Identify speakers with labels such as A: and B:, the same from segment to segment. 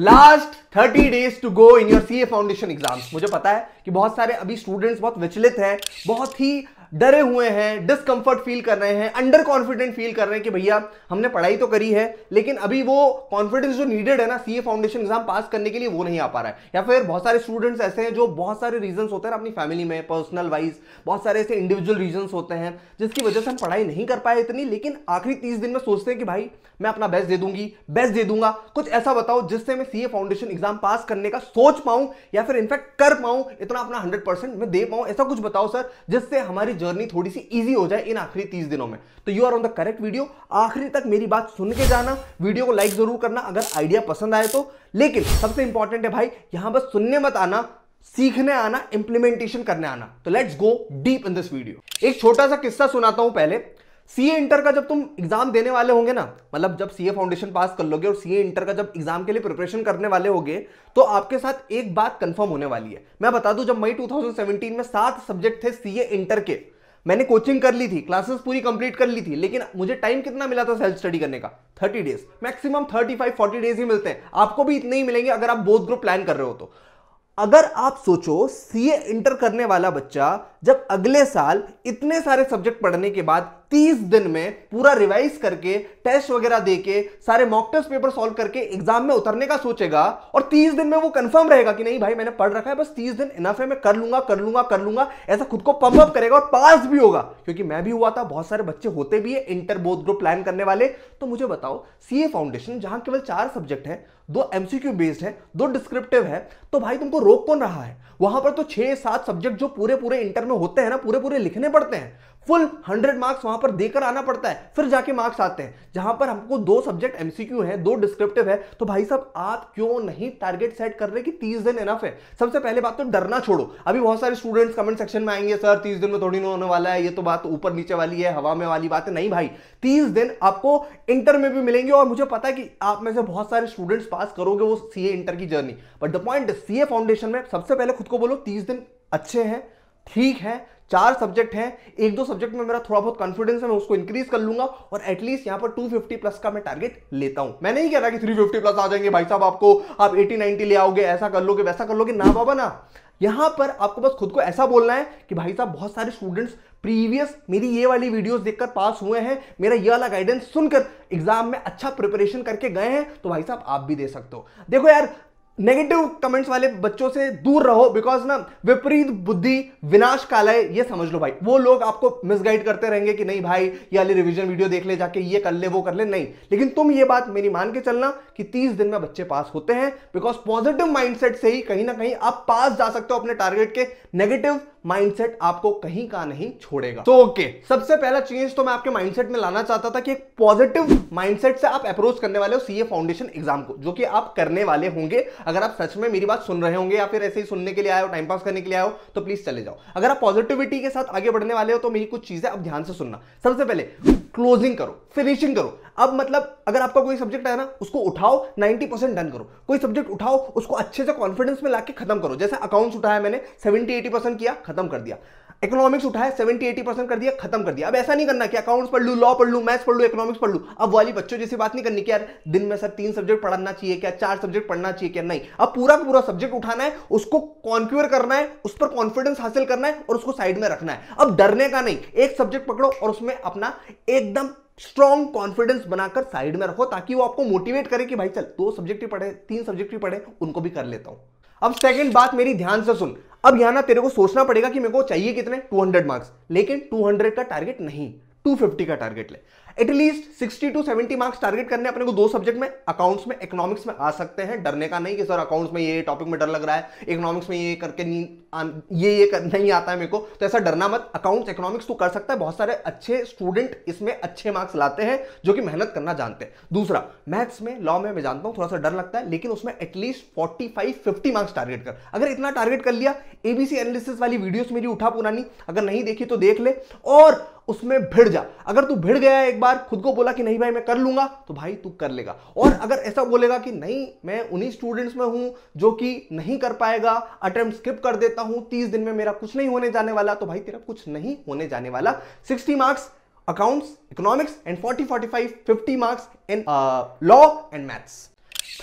A: Last thirty days to go in your C A foundation exams मुझे पता है कि बहुत सारे अभी स्टूडेंट्स बहुत विचलित हैं बहुत ही डरे हुए हैं डिसकंफर्ट फील कर रहे हैं अंडर कॉन्फिडेंट फील कर रहे हैं कि भैया हमने पढ़ाई तो करी है लेकिन अभी वो कॉन्फिडेंस जो नीडेड है ना सीए फाउंडेशन एग्जाम पास करने के लिए वो नहीं आ पा रहा है या फिर बहुत सारे स्टूडेंट्स ऐसे हैं जो बहुत सारे रीजन होते हैं अपनी फैमिली में पर्सनल वाइज बहुत सारे ऐसे इंडिविजुअल रीजन होते हैं जिसकी वजह से हम पढ़ाई नहीं कर पाए इतनी लेकिन आखिरी तीस दिन में सोचते हैं कि भाई मैं अपना बेस्ट दे दूंगी बेस्ट दे दूंगा कुछ ऐसा बताओ जिससे मैं सीए फाउंडेशन एग्जाम पास करने का सोच पाऊं या फिर इनफैक्ट कर पाऊं इतना अपना हंड्रेड मैं दे पाऊं ऐसा कुछ बताओ सर जिससे हमारी जर्नी थोड़ी सी ईजी हो जाए इन आखिरी तीस दिनों में तो you are on the correct video आखिरी तक मेरी बात सुन के जाना वीडियो को लाइक जरूर करना अगर आइडिया पसंद आए तो लेकिन सबसे इंपॉर्टेंट है भाई यहां बस सुनने मत आना सीखने आना इंप्लीमेंटेशन करने आना तो let's go deep in this video एक छोटा सा किस्सा सुनाता हूं पहले सीए इंटर का जब तुम एग्जाम देने वाले होंगे ना मतलब जब सीए फाउंडेशन पास कर लोगे और सीए इंटर का जब एग्जाम के लिए प्रिपरेशन करने वाले होगे तो आपके साथ एक बात कंफर्म होने वाली है मैं बता दूं जब मई 2017 में सात सब्जेक्ट थे सीए इंटर के मैंने कोचिंग कर ली थी क्लासेस पूरी कंप्लीट कर ली थी लेकिन मुझे टाइम कितना मिला था सेल्फ स्टडी करने का 30 डेज मैक्सिमम 35 40 डेज ही मिलते हैं आपको भी इतने ही मिलेंगे अगर आप बोध ग्रुप प्लान कर रहे हो तो अगर आप सोचो सीए इंटर करने वाला बच्चा जब अगले साल इतने सारे सब्जेक्ट पढ़ने के बाद तीस दिन में पूरा रिवाइज करके टेस्ट वगैरह देके सारे मॉक टेस्ट पेपर सॉल्व करके एग्जाम में उतरने का सोचेगा और तीस दिन में वो कंफर्म रहेगा कि नहीं भाई मैंने पढ़ रखा है बस तीस दिन इनफ है मैं कर लूंगा कर लूंगा कर लूंगा ऐसा खुद को पंप अप करेगा और पास भी होगा क्योंकि मैं भी हुआ था बहुत सारे बच्चे होते भी है इंटर बोध ग्रुप प्लान करने वाले तो मुझे बताओ सी फाउंडेशन जहां केवल चार सब्जेक्ट है दो एमसीक्यू बेस्ड है दो डिस्क्रिप्टिव है तो भाई तुमको रोक कौन रहा है वहां पर तो छह सात सब्जेक्ट जो पूरे पूरे इंटर में होते हैं ना पूरे पूरे लिखने पड़ते हैं फुल हंड्रेड मार्क्स वहां पर देकर आना पड़ता है फिर जाके मार्क्स आते हैं जहां पर हमको दो सब्जेक्ट एमसीक्यू है दो डिस्क्रिप्टिव है तो भाई साहब आप क्यों नहीं टारगेट सेट कर रहे कि तीस दिन इनफ है सबसे पहले बात तो डरना छोड़ो अभी बहुत सारे स्टूडेंट्स कमेंट सेक्शन में आएंगे सर तीस दिन में थोड़ी ना होने वाला है ये तो बात ऊपर नीचे वाली है हवा में वाली बात है नहीं भाई तीस दिन आपको इंटर में भी मिलेंगे और मुझे पता है कि आप में से बहुत सारे स्टूडेंट्स पास करोगे वो सी इंटर की journey but the point C foundation में सबसे पहले खुद को बोलो तीस दिन अच्छे हैं ठीक है चार सब्जेक्ट हैं एक दो सब्जेक्ट में मेरा थोड़ा बहुत कॉन्फिडेंस है मैं उसको इंक्रीज कर लूंगा और एटलीस्ट यहां पर 250 प्लस का मैं टारगेट लेता हूं मैं नहीं कह रहा कि 350 प्लस आ जाएंगे भाई साहब आपको आप 80 90 ले आओगे ऐसा कर लोगे वैसा कर लोगे ना बाबा ना यहां पर आपको बस खुद को ऐसा बोलना है कि भाई साहब बहुत सारे स्टूडेंट्स प्रीवियस मेरी ये वाली वीडियोस देखकर पास हुए हैं मेरा ये वाला गाइडेंस सुनकर एग्जाम में अच्छा प्रिपरेशन करके गए हैं तो भाई साहब आप भी दे सकते हो देखो यार नेगेटिव कमेंट्स वाले बच्चों से दूर रहो बिकॉज ना विपरीत बुद्धि विनाश कालय ये समझ लो भाई वो लोग आपको मिसगाइड करते रहेंगे कि नहीं भाई ये वाली रिविजन वीडियो देख ले जाके ये कर ले वो कर ले नहीं लेकिन तुम ये बात मेरी मान के चलना कि 30 दिन में बच्चे पास होते हैं बिकॉज पॉजिटिव माइंडसेट से ही कहीं ना कहीं आप पास जा सकते हो अपने टारगेट के नेगेटिव माइंडसेट आपको कहीं का नहीं छोड़ेगा तो ओके सबसे पहला चेंज तो मैं आपके माइंडसेट में लाना चाहता था कि एक पॉजिटिव माइंडसेट से आप अप्रोच करने वाले हो सीए फाउंडेशन एग्जाम को जो कि आप करने वाले होंगे अगर आप सच में मेरी बात सुन रहे होंगे या फिर ऐसे ही सुनने के लिए आए हो टाइम पास करने के लिए आए हो तो प्लीज चले जाओ अगर आप पॉजिटिविटी के साथ आगे बढ़ने वाले हो तो मेरी कुछ चीजें आप ध्यान से सुनना सबसे पहले क्लोजिंग करो फिनिशिंग करो अब मतलब अगर आपका कोई सब्जेक्ट है ना उसको उठाओ 90 परसेंट डन करो कोई सब्जेक्ट उठाओ उसको अच्छे से कॉन्फिडेंस में लाके खत्म करो जैसे अकाउंट्स उठाया मैंने 70 80 परसेंट किया खत्म कर दिया इकोनॉमिक्स उठाया 70 80 परसेंट कर दिया खत्म कर दिया अब ऐसा नहीं करना कि अकाउंट्स पढ़ लू लॉ पढ़ लू मैथ्स पढ़ लू इकोनॉमिक्स पढ़ लू अब वाली बच्चों जैसी बात नहीं करनी कि यार दिन में सर तीन सब्जेक्ट पढ़ना चाहिए क्या चार सब्जेक्ट पढ़ना चाहिए क्या नहीं अब पूरा का पूरा सब्जेक्ट उठाना है उसको कॉन्क्यूर करना है उस पर कॉन्फिडेंस हासिल करना है और उसको साइड में रखना है अब डरने का नहीं एक सब्जेक्ट पकड़ो और उसमें अपना एकदम स्ट्रॉन्ग कॉन्फिडेंस बनाकर साइड में रखो ताकि वो आपको मोटिवेट करे कि भाई चल दो सब्जेक्ट भी पढ़े तीन सब्जेक्ट भी पढ़े उनको भी कर लेता हूं अब सेकंड बात मेरी ध्यान से सुन अब यहां ना तेरे को सोचना पड़ेगा कि मेरे को चाहिए कितने 200 मार्क्स लेकिन 200 का टारगेट नहीं 250 का टारगेट ले एटलीस्ट 60 टू 70 मार्क्स टारगेट करने अपने को दो सब्जेक्ट में अकाउंट्स में इकोनॉमिक्स में आ सकते हैं डरने का नहीं कि सर अकाउंट्स में ये टॉपिक में डर लग रहा है इकोनॉमिक्स में ये करके नहीं आ, ये ये कर, नहीं आता है मेरे को तो ऐसा डरना मत अकाउंट्स इकोनॉमिक्स तो कर सकता है बहुत सारे अच्छे स्टूडेंट इसमें अच्छे मार्क्स लाते हैं जो कि मेहनत करना जानते हैं दूसरा मैथ्स में लॉ में मैं जानता हूँ थोड़ा सा डर लगता है लेकिन उसमें at least forty five fifty marks target कर अगर इतना टारगेट कर लिया एबीसी एनालिसिस वाली वीडियोस मेरी उठा पुरानी अगर नहीं देखी तो देख ले और उसमें भिड़ जा अगर तू भिड़ गया एक बार खुद को बोला कि नहीं भाई मैं कर लूंगा तो भाई तू कर लेगा और अगर ऐसा बोलेगा कि नहीं मैं उन्हीं स्टूडेंट्स में हूं जो कि नहीं कर पाएगा अटेम्प्ट स्किप कर देता हूं तीस दिन में मेरा कुछ नहीं होने जाने वाला तो भाई तेरा कुछ नहीं होने जाने वाला sixty marks accounts economics and forty forty five fifty marks in law and maths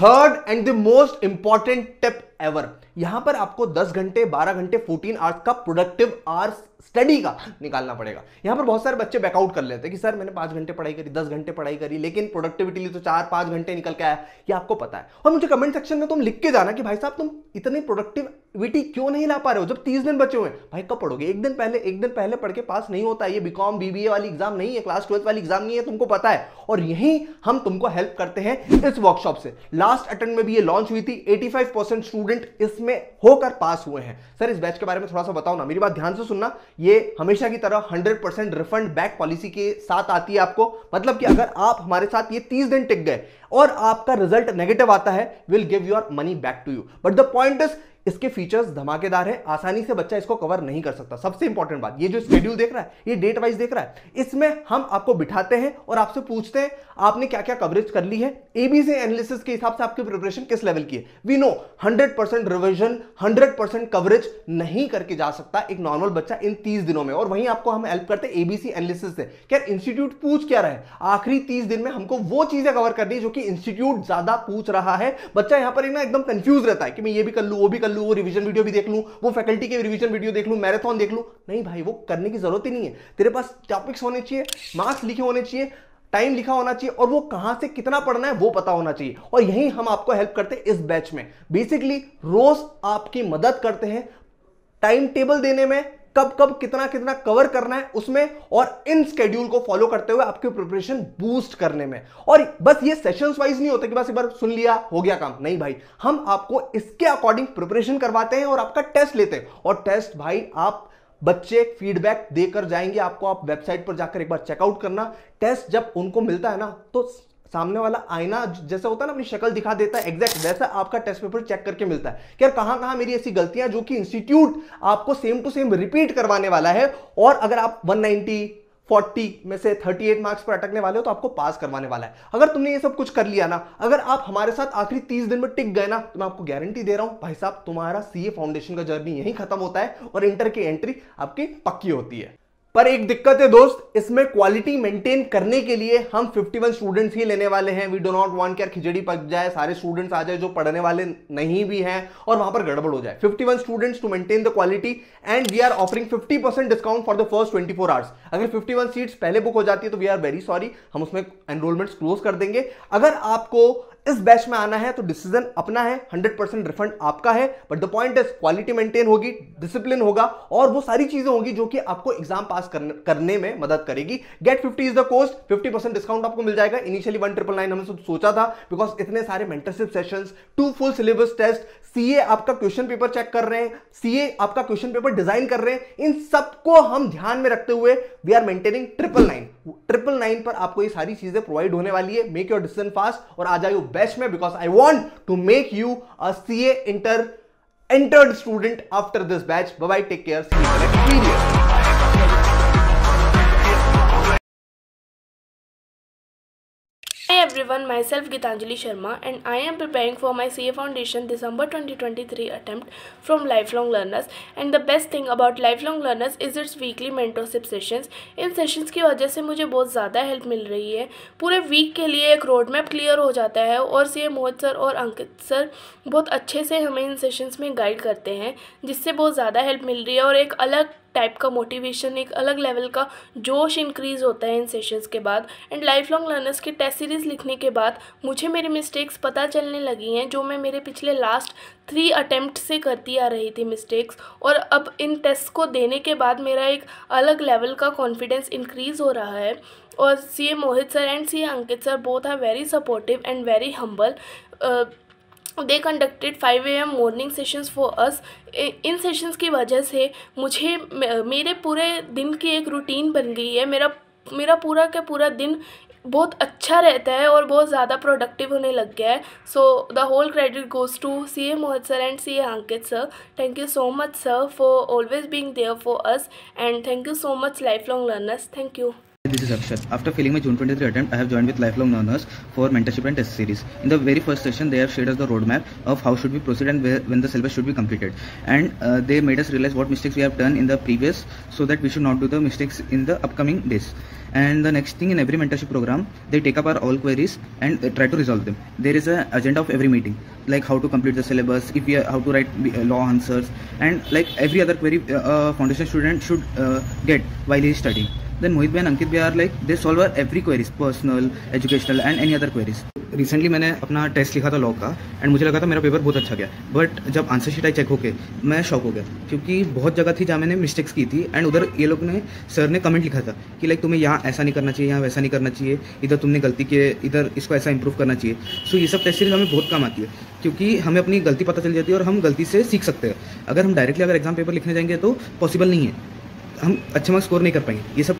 A: third and the most important tip ever यहां पर आपको 10 घंटे 12 घंटे 14 आवर्स का प्रोडक्टिव आवर्स स्टडी का निकालना पड़ेगा यहां पर बहुत सारे बच्चे बैकआउट कर लेते हैं कि सर मैंने पांच घंटे पढ़ाई करी दस घंटे पढ़ाई करी लेकिन प्रोडक्टिविटी लिए तो चार पांच घंटे निकल के आया ये आपको पता है और मुझे कमेंट सेक्शन में तुम लिख के जाना कि भाई साहब तुम इतनी प्रोडक्टिविटी क्यों नहीं ला पा रहे हो जब तीस दिन बचे हुए भाई कब पढ़ोगे एक दिन पहले एक दिन पहले पढ़ के पास नहीं होता है ये बीकॉम बीबीए वाली एग्जाम नहीं है क्लास ट्वेल्थ वाली एग्जाम नहीं है तुमको पता है और यही हम तुमको हेल्प करते हैं इस वर्कशॉप से लास्ट अटेंड में भी ये लॉन्च हुई थी एटी परसेंट स्टूडेंट इसमें में होकर पास हुए हैं सर इस बैच के बारे में थोड़ा सा बताओ ना मेरी बात ध्यान से सुनना ये हमेशा की तरह 100 परसेंट रिफंड बैक पॉलिसी के साथ आती है आपको मतलब कि अगर आप हमारे साथ ये 30 दिन टिक गए और आपका रिजल्ट नेगेटिव आता है will give your money back to you but the point is इसके फीचर्स धमाकेदार है आसानी से बच्चा इसको कवर नहीं कर सकता सबसे इंपॉर्टेंट बात ये जो स्केड्यूल देख रहा है ये डेट वाइज देख रहा है इसमें हम आपको बिठाते हैं और आपसे पूछते हैं आपने क्या क्या कवरेज कर ली है एबीसी एनालिसिस के हिसाब से आपकी प्रिपरेशन किस लेवल की है we know hundred revision hundred coverage नहीं करके जा सकता एक नॉर्मल बच्चा इन तीस दिनों में और वहीं आपको हम हेल्प करते एबीसी एनालिसिस से क्या इंस्टीट्यूट पूछ क्या रहा है आखिरी तीस दिन में हमको वो चीजें कवर करनी है जो कि इंस्टीट्यूट ज्यादा पूछ रहा है बच्चा यहां पर एकदम कंफ्यूज रहता है कि मैं ये भी कर लू वो भी कर कर लूँ वो रिविजन वीडियो भी देख लूँ वो फैकल्टी के रिविजन वीडियो देख लूँ मैराथन देख लूँ नहीं भाई वो करने की जरूरत ही नहीं है तेरे पास टॉपिक्स होने चाहिए मार्क्स लिखे होने चाहिए टाइम लिखा होना चाहिए और वो कहाँ से कितना पढ़ना है वो पता होना चाहिए और यही हम आपको हेल्प करते हैं इस बैच में बेसिकली रोज आपकी मदद करते हैं टाइम टेबल देने में कब कब कितना कितना कवर करना है उसमें और इन स्केड्यूल को फॉलो करते हुए आपकी प्रिपरेशन बूस्ट करने में और बस ये सेशंस वाइज नहीं होता कि बस एक बार सुन लिया हो गया काम नहीं भाई हम आपको इसके अकॉर्डिंग प्रिपरेशन करवाते हैं और आपका टेस्ट लेते हैं और टेस्ट भाई आप बच्चे फीडबैक देकर जाएंगे आपको आप वेबसाइट पर जाकर एक बार चेकआउट करना टेस्ट जब उनको मिलता है ना तो सामने वाला आईना जैसा होता है ना अपनी शक्ल दिखा देता है एग्जैक्ट वैसा आपका टेस्ट पेपर चेक करके मिलता है कि यार कहां कहां मेरी ऐसी गलतियां जो कि इंस्टीट्यूट आपको सेम टू सेम रिपीट करवाने वाला है और अगर आप 190 40 में से 38 मार्क्स पर अटकने वाले हो तो आपको पास करवाने वाला है अगर तुमने ये सब कुछ कर लिया ना अगर आप हमारे साथ आखिरी 30 दिन में टिक गए ना तो मैं आपको गारंटी दे रहा हूं भाई साहब तुम्हारा सीए फाउंडेशन का जर्नी यहीं खत्म होता है और इंटर की एंट्री आपकी पक्की होती है पर एक दिक्कत है दोस्त इसमें क्वालिटी मेंटेन करने के लिए हम 51 स्टूडेंट्स ही लेने वाले हैं वी डो नॉट वॉन्ट कि यार खिचड़ी पक जाए सारे स्टूडेंट्स आ जाए जो पढ़ने वाले नहीं भी हैं और वहां पर गड़बड़ हो जाए 51 students to maintain the quality and we are offering 50 percent discount for the first four hours अगर फिफ्टी सीट्स पहले बुक हो जाती है तो वी आर वेरी सॉरी हम उसमें एनरोलमेंट्स क्लोज कर देंगे अगर आपको इस बैच में आना है तो डिसीजन अपना है 100 परसेंट रिफंड आपका है but the point is quality maintain होगी डिसिप्लिन होगा और वो सारी चीजें होगी जो कि आपको एग्जाम पास करने में मदद करेगी get fifty is the cost fifty percent discount आपको मिल जाएगा इनिशियली वन ट्रिपल नाइन हमने सोचा था बिकॉज इतने सारे mentorship session two full syllabus test CA आपका क्वेश्चन पेपर चेक कर रहे हैं सीए आपका क्वेश्चन पेपर डिजाइन कर रहे हैं इन सबको हम ध्यान में रखते हुए we are maintaining triple nine triple nine पर आपको ये सारी चीजें प्रोवाइड होने वाली है मेक योर डिसीजन फास्ट और आ जाइए बेस्ट में because I want to make you a C A inter entered student after this batch Bye bye,
B: everyone, myself Gitanjali Sharma and I am preparing for my CA Foundation December 2023 attempt from Lifelong Learners and the best thing about Lifelong Learners is its weekly mentorship sessions. इन sessions की वजह से मुझे बहुत ज़्यादा help मिल रही है पूरे week के लिए एक road map clear हो जाता है और सी मोहित सर और अंकित सर बहुत अच्छे से हमें इन sessions में guide करते हैं जिससे बहुत ज़्यादा help मिल रही है और एक अलग टाइप का मोटिवेशन एक अलग लेवल का जोश इंक्रीज़ होता है इन सेशंस के बाद एंड लाइफ लॉन्ग लर्नर्स के टेस्ट सीरीज़ लिखने के बाद मुझे मेरी मिस्टेक्स पता चलने लगी हैं जो मैं मेरे पिछले लास्ट थ्री अटेम्प्ट से करती आ रही थी मिस्टेक्स और अब इन टेस्ट को देने के बाद मेरा एक अलग लेवल का कॉन्फिडेंस इंक्रीज़ हो रहा है और C A Mohit sir and C A Ankit sir both are very supportive and very humble they conducted five A M morning sessions for us इन सेशंस की वजह से मुझे मेरे पूरे दिन की एक रूटीन बन गई है मेरा मेरा पूरा का पूरा दिन बहुत अच्छा रहता है और बहुत ज़्यादा प्रोडक्टिव होने लग गया है so the whole credit goes to C A Mohit sir and C A Ankit sir thank you so much sir for always being there for us and thank you so much life long learners thank you
A: This is Akshat. After failing my June 23 attempt, I have joined with Lifelong Learners for mentorship and test series. In the very first session, they have shared us the roadmap of how should we proceed and where, when the syllabus should be completed. And uh, they made us realize what mistakes we have done in the previous so that we should not do the mistakes in the upcoming days. And the next thing in every mentorship program, they take up our all queries and uh, try to resolve them. There is an agenda of every meeting, like how to complete the syllabus, if we are, how to write uh, law answers, and like every other query uh, a foundation student should uh, get while he is studying. Then Mohit and Ankit Bhai are like they solve our every queries, personal, educational and any other queries. Recently मैंने अपना test लिखा था law का and मुझे लगा था मेरा paper बहुत अच्छा गया बट जब आंसर शीट आई चेक होके मैं शॉक हो गया क्योंकि बहुत जगह थी जहाँ मैंने मिस्टेक्स की थी एंड उधर ये लोग ने सर ने कमेंट लिखा था कि लाइक तुम्हें यहाँ ऐसा नहीं करना चाहिए यहाँ वैसा नहीं करना चाहिए इधर तुमने गलती किए इधर इसको ऐसा इंप्रूव करना चाहिए सो so, ये सब टेस्ट सीरीज हमें बहुत काम आती है क्योंकि हमें अपनी गलती पता चल जाती है और हम गलती से सीख सकते हैं अगर हम डायरेक्टली अगर एग्जाम पेपर लिखने जाएंगे तो पॉसिबल नहीं है हम अच्छे मार्क्स स्कोर नहीं कर पाएंगे ये सब